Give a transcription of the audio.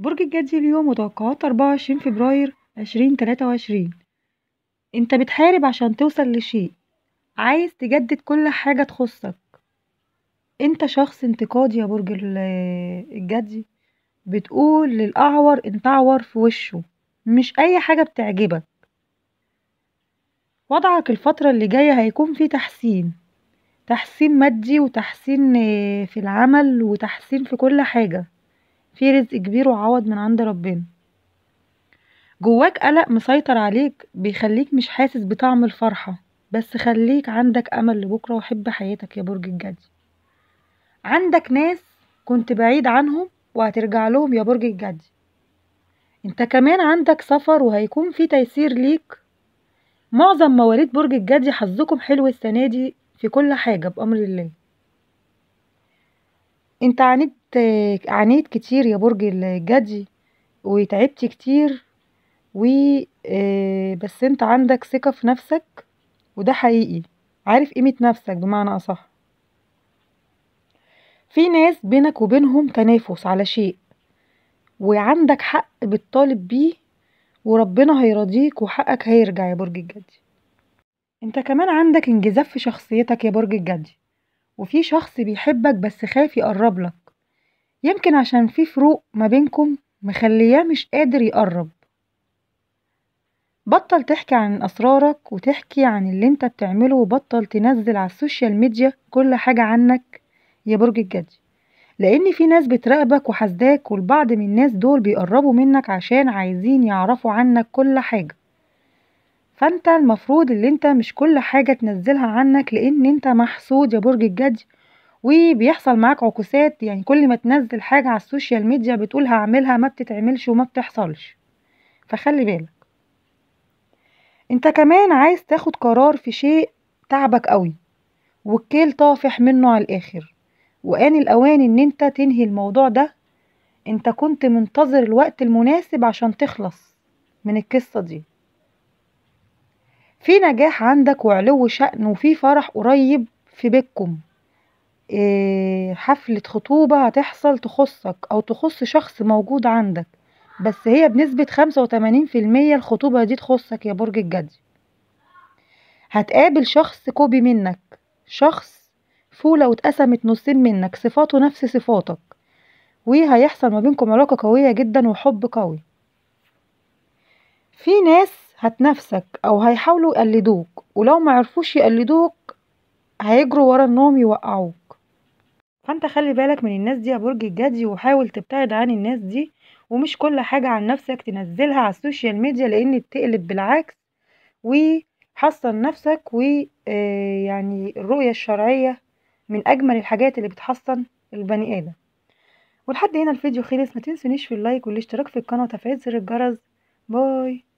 برج الجدي اليوم وتوقعات 24 فبراير 2023 انت بتحارب عشان توصل لشيء عايز تجدد كل حاجة تخصك انت شخص انتقادي يا برج الجدي بتقول للأعور انت أعور في وشه مش أي حاجة بتعجبك وضعك الفترة اللي جاية هيكون فيه تحسين تحسين مادي وتحسين في العمل وتحسين في كل حاجة في رزق كبير وعوض من عند ربنا جواك قلق مسيطر عليك بيخليك مش حاسس بطعم الفرحة بس خليك عندك أمل لبكرة وحب حياتك يا برج الجدي عندك ناس كنت بعيد عنهم وهترجع لهم يا برج الجدي انت كمان عندك سفر وهيكون في تيسير ليك معظم مواليد برج الجدي حظكم حلو السنة دي في كل حاجة بأمر الله انت عانيت عانيت كتير يا برج الجدي وتعبت كتير و آه، بس انت عندك ثقة في نفسك وده حقيقي عارف قيمة نفسك بمعنى أصح في ناس بينك وبينهم تنافس على شيء وعندك حق بتطالب بيه وربنا هيرضيك وحقك هيرجع يا برج الجدي انت كمان عندك انجذاب في شخصيتك يا برج الجدي وفي شخص بيحبك بس خايف يقرب لك يمكن عشان في فروق ما بينكم مخلياه مش قادر يقرب بطل تحكي عن أسرارك وتحكي عن اللي انت بتعمله وبطل تنزل على السوشيال ميديا كل حاجة عنك يا برج الجدي لأن في ناس بتراقبك وحاسداك والبعض من الناس دول بيقربوا منك عشان عايزين يعرفوا عنك كل حاجة فانت المفروض اللي انت مش كل حاجة تنزلها عنك لأن انت محسود يا برج الجدي وبيحصل معاك عكوسات يعني كل ما تنزل حاجة على السوشيال ميديا بتقول هعملها ما بتتعملش وما بتحصلش فخلي بالك انت كمان عايز تاخد قرار في شيء تعبك قوي والكيل طافح منه على الاخر وان الاوان ان انت تنهي الموضوع ده انت كنت منتظر الوقت المناسب عشان تخلص من القصة دي في نجاح عندك وعلو شأن وفي فرح قريب في بيتكم آه، حفلة خطوبة هتحصل تخصّك أو تخص شخص موجود عندك، بس هي بنسبة خمسة وتمانين المية الخطوبة دي تخصّك يا برج الجدي. هتقابل شخص كوبي منّك، شخص فولة واتقسمت نصين منّك، صفاته نفس صفاتك، وهيحصل ما بينكم علاقة قوية جدًا وحب قوي. في ناس هتنافسك أو هيحاولوا يقلدوك ولو معرفوش يقلدوك هيجروا ورا إنهم يوقعوك. فانت خلي بالك من الناس دي يا برج الجدي وحاول تبتعد عن الناس دي ومش كل حاجة عن نفسك تنزلها على السوشيال ميديا لان بتقلب بالعكس وحصن نفسك ويعني آه، الرؤية الشرعية من اجمل الحاجات اللي بتحصن البني ادم ولحد هنا الفيديو خلص ما تنسونيش في اللايك والاشتراك في القناة وتفعيل زر الجرس باي